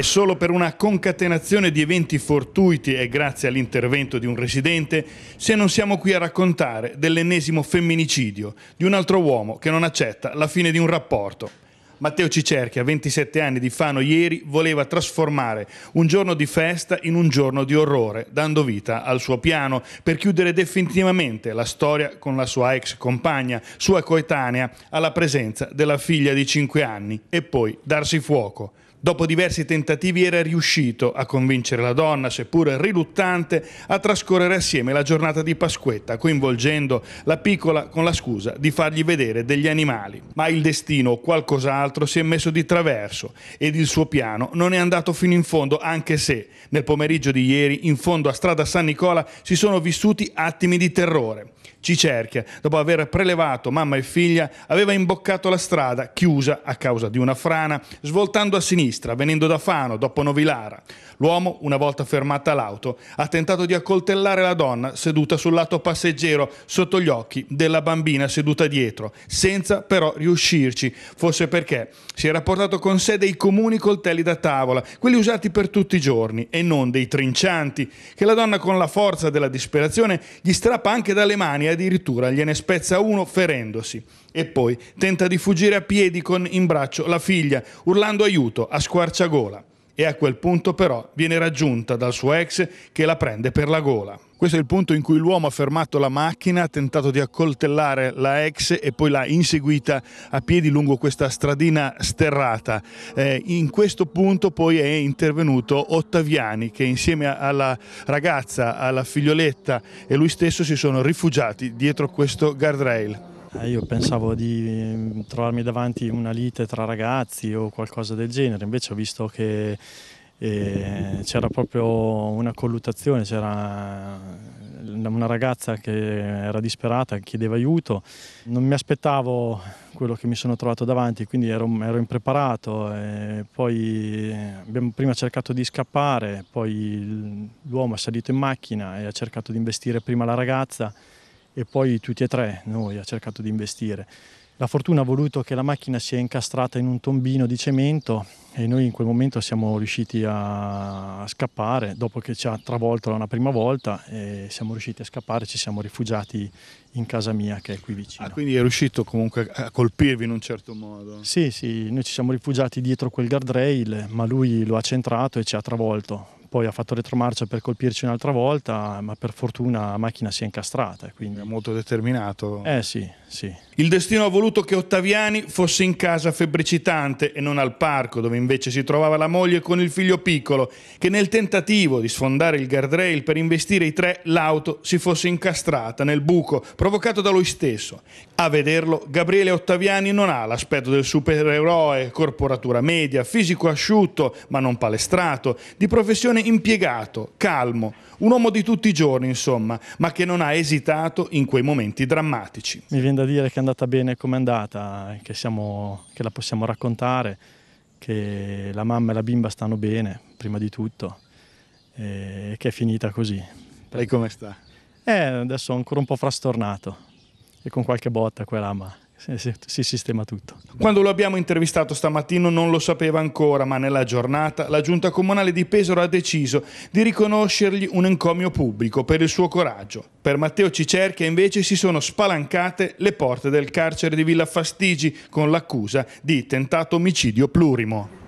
e solo per una concatenazione di eventi fortuiti e grazie all'intervento di un residente se non siamo qui a raccontare dell'ennesimo femminicidio di un altro uomo che non accetta la fine di un rapporto. Matteo Cicerchi, a 27 anni di Fano ieri, voleva trasformare un giorno di festa in un giorno di orrore, dando vita al suo piano per chiudere definitivamente la storia con la sua ex compagna, sua coetanea, alla presenza della figlia di 5 anni e poi darsi fuoco. Dopo diversi tentativi era riuscito a convincere la donna, seppur riluttante, a trascorrere assieme la giornata di Pasquetta, coinvolgendo la piccola con la scusa di fargli vedere degli animali. Ma il destino o qualcos'altro si è messo di traverso ed il suo piano non è andato fino in fondo, anche se nel pomeriggio di ieri, in fondo a strada San Nicola, si sono vissuti attimi di terrore. Cicerchia, dopo aver prelevato mamma e figlia, aveva imboccato la strada, chiusa a causa di una frana, svoltando a sinistra, venendo da Fano, dopo Novilara. L'uomo, una volta fermata l'auto, ha tentato di accoltellare la donna seduta sul lato passeggero, sotto gli occhi della bambina seduta dietro, senza però riuscirci, forse perché si era portato con sé dei comuni coltelli da tavola, quelli usati per tutti i giorni, e non dei trincianti, che la donna con la forza della disperazione gli strappa anche dalle mani mani addirittura, gliene spezza uno ferendosi. E poi tenta di fuggire a piedi con in braccio la figlia, urlando aiuto a squarciagola. E a quel punto però viene raggiunta dal suo ex che la prende per la gola. Questo è il punto in cui l'uomo ha fermato la macchina, ha tentato di accoltellare la ex e poi l'ha inseguita a piedi lungo questa stradina sterrata. Eh, in questo punto poi è intervenuto Ottaviani che insieme alla ragazza, alla figlioletta e lui stesso si sono rifugiati dietro questo guardrail. Eh, io pensavo di mm, trovarmi davanti una lite tra ragazzi o qualcosa del genere, invece ho visto che c'era proprio una colluttazione, c'era una ragazza che era disperata, chiedeva aiuto, non mi aspettavo quello che mi sono trovato davanti, quindi ero, ero impreparato, poi abbiamo prima cercato di scappare, poi l'uomo è salito in macchina e ha cercato di investire prima la ragazza e poi tutti e tre noi ha cercato di investire. La fortuna ha voluto che la macchina sia incastrata in un tombino di cemento e noi in quel momento siamo riusciti a scappare dopo che ci ha travolto una prima volta e siamo riusciti a scappare, ci siamo rifugiati in casa mia che è qui vicino. Ah, quindi è riuscito comunque a colpirvi in un certo modo? Sì, sì, noi ci siamo rifugiati dietro quel guardrail ma lui lo ha centrato e ci ha travolto poi ha fatto retromarcia per colpirci un'altra volta, ma per fortuna la macchina si è incastrata. Quindi... È molto determinato. Eh sì, sì. Il destino ha voluto che Ottaviani fosse in casa febbricitante e non al parco, dove invece si trovava la moglie con il figlio piccolo, che nel tentativo di sfondare il guardrail per investire i tre, l'auto si fosse incastrata nel buco provocato da lui stesso. A vederlo, Gabriele Ottaviani non ha l'aspetto del supereroe, corporatura media, fisico asciutto, ma non palestrato, di professione impiegato, calmo, un uomo di tutti i giorni, insomma, ma che non ha esitato in quei momenti drammatici. Mi viene da dire che è andata bene come è andata, che, siamo, che la possiamo raccontare, che la mamma e la bimba stanno bene, prima di tutto, e che è finita così. Lei come sta? Eh, adesso ancora un po' frastornato e con qualche botta quella, ma si sistema tutto. Quando lo abbiamo intervistato stamattina non lo sapeva ancora, ma nella giornata la giunta comunale di Pesaro ha deciso di riconoscergli un encomio pubblico per il suo coraggio. Per Matteo Cicerchia invece si sono spalancate le porte del carcere di Villa Fastigi con l'accusa di tentato omicidio plurimo.